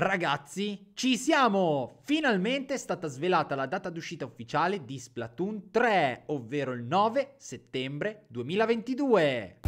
Ragazzi, ci siamo! Finalmente è stata svelata la data d'uscita ufficiale di Splatoon 3, ovvero il 9 settembre 2022.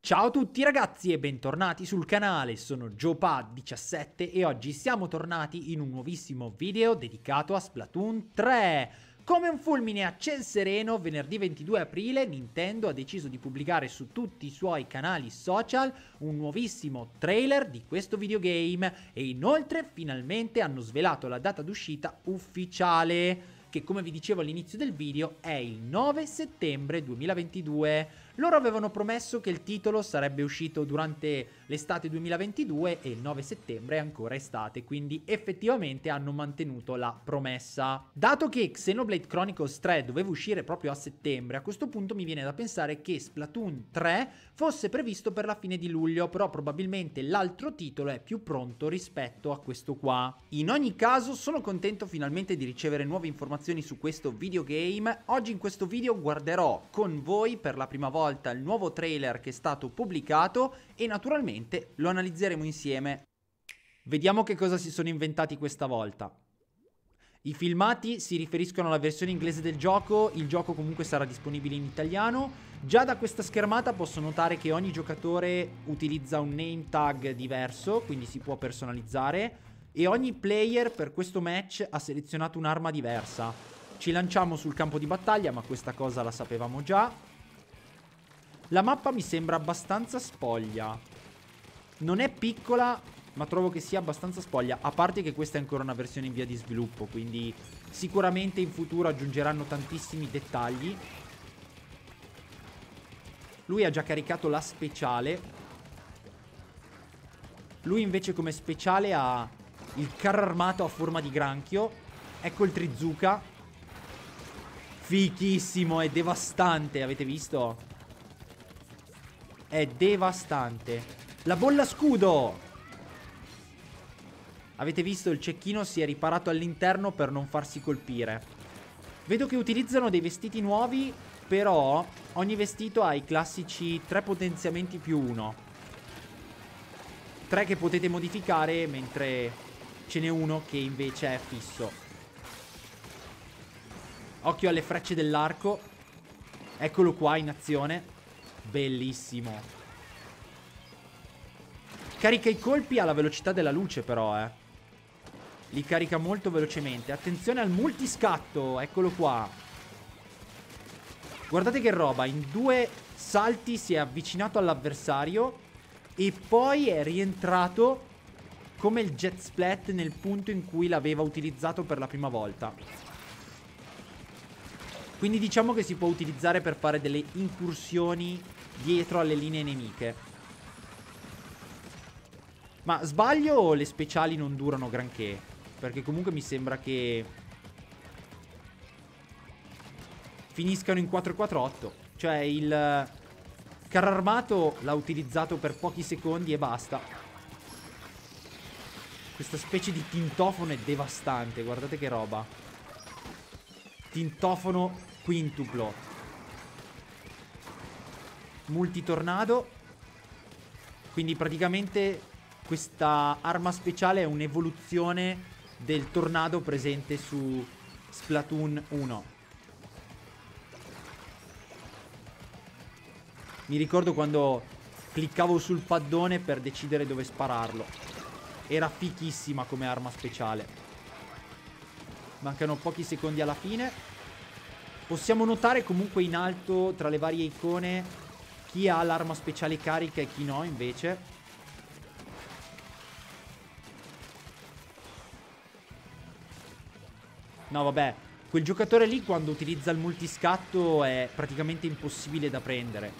Ciao a tutti ragazzi e bentornati sul canale, sono Jopa17 e oggi siamo tornati in un nuovissimo video dedicato a Splatoon 3. Come un fulmine a ciel sereno, venerdì 22 aprile Nintendo ha deciso di pubblicare su tutti i suoi canali social un nuovissimo trailer di questo videogame e inoltre finalmente hanno svelato la data d'uscita ufficiale, che come vi dicevo all'inizio del video è il 9 settembre 2022. Loro avevano promesso che il titolo sarebbe uscito durante l'estate 2022 e il 9 settembre è ancora estate, quindi effettivamente hanno mantenuto la promessa. Dato che Xenoblade Chronicles 3 doveva uscire proprio a settembre, a questo punto mi viene da pensare che Splatoon 3 fosse previsto per la fine di luglio, però probabilmente l'altro titolo è più pronto rispetto a questo qua. In ogni caso sono contento finalmente di ricevere nuove informazioni su questo videogame. Oggi in questo video guarderò con voi per la prima volta volta il nuovo trailer che è stato pubblicato e naturalmente lo analizzeremo insieme. Vediamo che cosa si sono inventati questa volta. I filmati si riferiscono alla versione inglese del gioco, il gioco comunque sarà disponibile in italiano. Già da questa schermata posso notare che ogni giocatore utilizza un name tag diverso, quindi si può personalizzare, e ogni player per questo match ha selezionato un'arma diversa. Ci lanciamo sul campo di battaglia, ma questa cosa la sapevamo già. La mappa mi sembra abbastanza spoglia. Non è piccola, ma trovo che sia abbastanza spoglia. A parte che questa è ancora una versione in via di sviluppo, quindi sicuramente in futuro aggiungeranno tantissimi dettagli. Lui ha già caricato la speciale. Lui invece come speciale ha il carro armato a forma di granchio. Ecco il Trizuka. Fichissimo, è devastante, avete visto? è devastante. La bolla scudo! Avete visto il cecchino si è riparato all'interno per non farsi colpire. Vedo che utilizzano dei vestiti nuovi, però ogni vestito ha i classici 3 potenziamenti più 1. 3 che potete modificare, mentre ce n'è uno che invece è fisso. Occhio alle frecce dell'arco. Eccolo qua in azione. Bellissimo. Carica i colpi alla velocità della luce però, eh. Li carica molto velocemente. Attenzione al multiscatto, eccolo qua. Guardate che roba, in due salti si è avvicinato all'avversario e poi è rientrato come il jet splat nel punto in cui l'aveva utilizzato per la prima volta. Quindi diciamo che si può utilizzare per fare delle incursioni dietro alle linee nemiche. Ma sbaglio o le speciali non durano granché? Perché comunque mi sembra che... Finiscano in 448. Cioè il... Carro armato l'ha utilizzato per pochi secondi e basta. Questa specie di tintofono è devastante, guardate che roba. Tintofono quintuplo multitornado. Quindi praticamente questa arma speciale è un'evoluzione del tornado presente su Splatoon 1. Mi ricordo quando cliccavo sul paddone per decidere dove spararlo. Era fichissima come arma speciale. Mancano pochi secondi alla fine. Possiamo notare comunque in alto tra le varie icone chi ha l'arma speciale carica e chi no invece. No vabbè, quel giocatore lì quando utilizza il multiscatto è praticamente impossibile da prendere.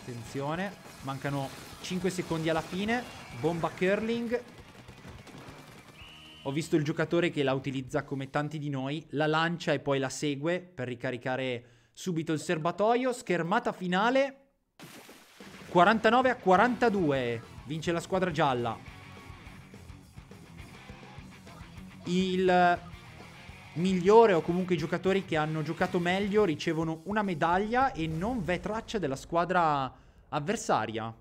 Attenzione, mancano 5 secondi alla fine, bomba curling ho visto il giocatore che la utilizza come tanti di noi, la lancia e poi la segue per ricaricare subito il serbatoio. Schermata finale. 49 a 42. Vince la squadra gialla. Il migliore o comunque i giocatori che hanno giocato meglio ricevono una medaglia e non v'è traccia della squadra avversaria.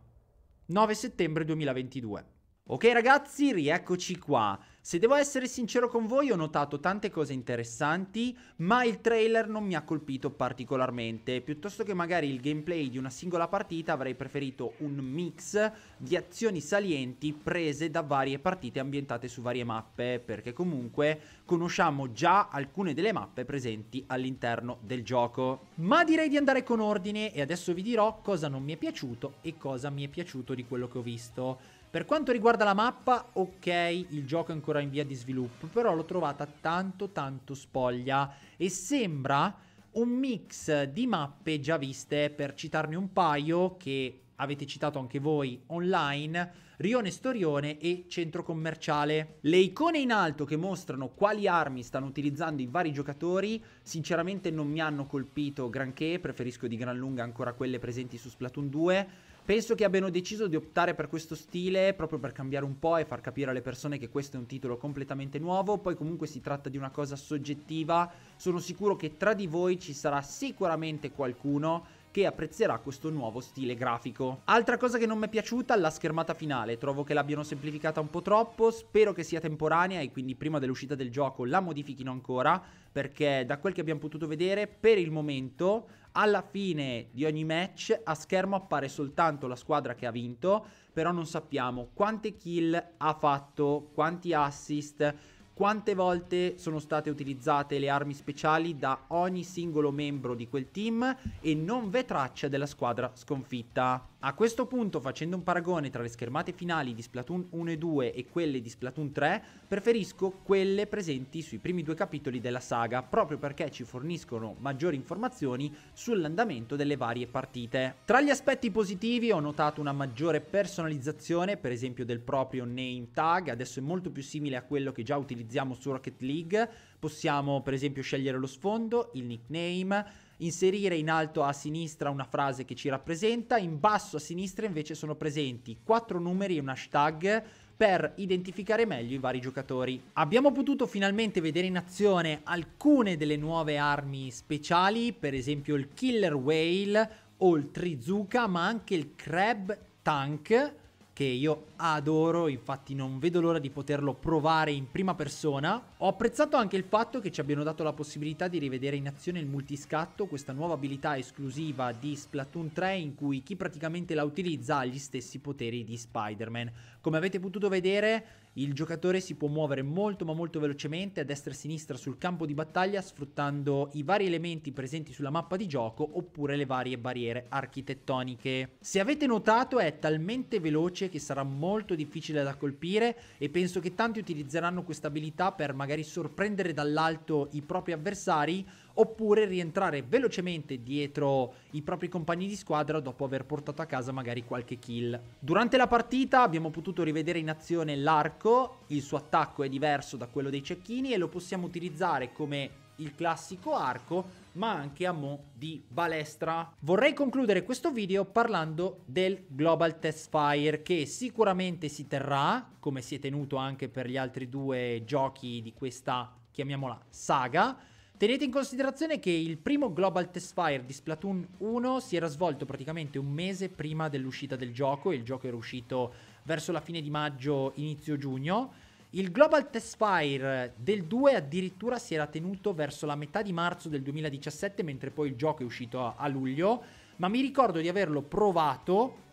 9 settembre 2022. Ok ragazzi, rieccoci qua. Se devo essere sincero con voi ho notato tante cose interessanti, ma il trailer non mi ha colpito particolarmente. Piuttosto che magari il gameplay di una singola partita avrei preferito un mix di azioni salienti prese da varie partite ambientate su varie mappe, perché comunque conosciamo già alcune delle mappe presenti all'interno del gioco. Ma direi di andare con ordine e adesso vi dirò cosa non mi è piaciuto e cosa mi è piaciuto di quello che ho visto. Per quanto riguarda la mappa, ok, il gioco è ancora in via di sviluppo, però l'ho trovata tanto tanto spoglia e sembra un mix di mappe già viste, per citarne un paio che avete citato anche voi online, Rione Storione e Centro Commerciale. Le icone in alto che mostrano quali armi stanno utilizzando i vari giocatori sinceramente non mi hanno colpito granché, preferisco di gran lunga ancora quelle presenti su Splatoon 2, Penso che abbiano deciso di optare per questo stile proprio per cambiare un po' e far capire alle persone che questo è un titolo completamente nuovo, poi comunque si tratta di una cosa soggettiva, sono sicuro che tra di voi ci sarà sicuramente qualcuno che apprezzerà questo nuovo stile grafico. Altra cosa che non mi è piaciuta, la schermata finale. Trovo che l'abbiano semplificata un po' troppo, spero che sia temporanea e quindi prima dell'uscita del gioco la modifichino ancora, perché da quel che abbiamo potuto vedere, per il momento, alla fine di ogni match a schermo appare soltanto la squadra che ha vinto, però non sappiamo quante kill ha fatto, quanti assist, quante volte sono state utilizzate le armi speciali da ogni singolo membro di quel team e non v'è traccia della squadra sconfitta. A questo punto, facendo un paragone tra le schermate finali di Splatoon 1 e 2 e quelle di Splatoon 3, preferisco quelle presenti sui primi due capitoli della saga, proprio perché ci forniscono maggiori informazioni sull'andamento delle varie partite. Tra gli aspetti positivi ho notato una maggiore personalizzazione, per esempio del proprio name tag, adesso è molto più simile a quello che già utilizzavo utilizziamo su Rocket League, possiamo per esempio scegliere lo sfondo, il nickname, inserire in alto a sinistra una frase che ci rappresenta, in basso a sinistra invece sono presenti quattro numeri e un hashtag per identificare meglio i vari giocatori. Abbiamo potuto finalmente vedere in azione alcune delle nuove armi speciali, per esempio il Killer Whale o il Trizuka, ma anche il Crab Tank, che io adoro, infatti non vedo l'ora di poterlo provare in prima persona. Ho apprezzato anche il fatto che ci abbiano dato la possibilità di rivedere in azione il multiscatto, questa nuova abilità esclusiva di Splatoon 3 in cui chi praticamente la utilizza ha gli stessi poteri di Spider-Man. Come avete potuto vedere il giocatore si può muovere molto ma molto velocemente a destra e a sinistra sul campo di battaglia sfruttando i vari elementi presenti sulla mappa di gioco oppure le varie barriere architettoniche. Se avete notato è talmente veloce che sarà molto difficile da colpire e penso che tanti utilizzeranno questa abilità per magari sorprendere dall'alto i propri avversari oppure rientrare velocemente dietro i propri compagni di squadra dopo aver portato a casa magari qualche kill. Durante la partita abbiamo potuto rivedere in azione l'arco, il suo attacco è diverso da quello dei cecchini e lo possiamo utilizzare come il classico arco ma anche a mo' di balestra. Vorrei concludere questo video parlando del Global Test Fire che sicuramente si terrà, come si è tenuto anche per gli altri due giochi di questa, chiamiamola, saga, Tenete in considerazione che il primo Global Test Fire di Splatoon 1 si era svolto praticamente un mese prima dell'uscita del gioco e il gioco era uscito verso la fine di maggio, inizio giugno. Il Global Test Fire del 2 addirittura si era tenuto verso la metà di marzo del 2017, mentre poi il gioco è uscito a, luglio, ma mi ricordo di averlo provato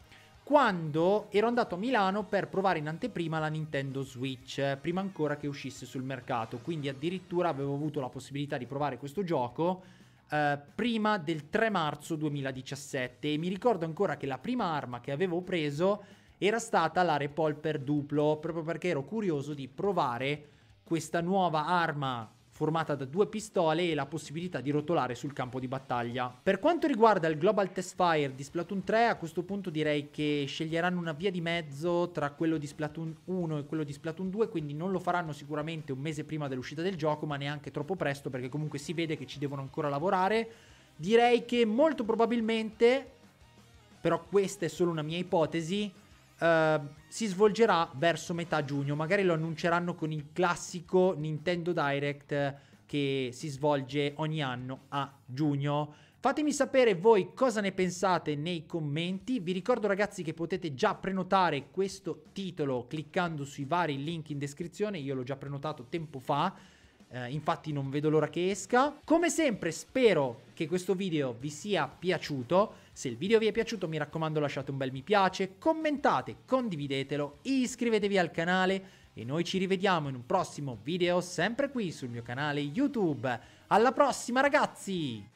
quando ero andato a Milano per provare in anteprima la Nintendo Switch, prima ancora che uscisse sul mercato, quindi addirittura avevo avuto la possibilità di provare questo gioco eh, prima del 3 marzo 2017 e mi ricordo ancora che la prima arma che avevo preso era stata la Repolper Duplo, proprio perché ero curioso di provare questa nuova arma formata da due pistole e la possibilità di rotolare sul campo di battaglia. Per quanto riguarda il Global Test Fire di Splatoon 3, a questo punto direi che sceglieranno una via di mezzo tra quello di Splatoon 1 e quello di Splatoon 2, quindi non lo faranno sicuramente un mese prima dell'uscita del gioco, ma neanche troppo presto perché comunque si vede che ci devono ancora lavorare. Direi che molto probabilmente, però questa è solo una mia ipotesi, Ehm, si svolgerà verso metà giugno. Magari lo annunceranno con il classico Nintendo Direct che si svolge ogni anno a giugno. Fatemi sapere voi cosa ne pensate nei commenti. Vi ricordo ragazzi che potete già prenotare questo titolo cliccando sui vari link in descrizione. Io l'ho già prenotato tempo fa eh, infatti non vedo l'ora che esca. Come sempre spero che questo video vi sia piaciuto. Se il video vi è piaciuto mi raccomando lasciate un bel mi piace, commentate, condividetelo, iscrivetevi al canale e noi ci rivediamo in un prossimo video sempre qui sul mio canale YouTube. Alla prossima ragazzi!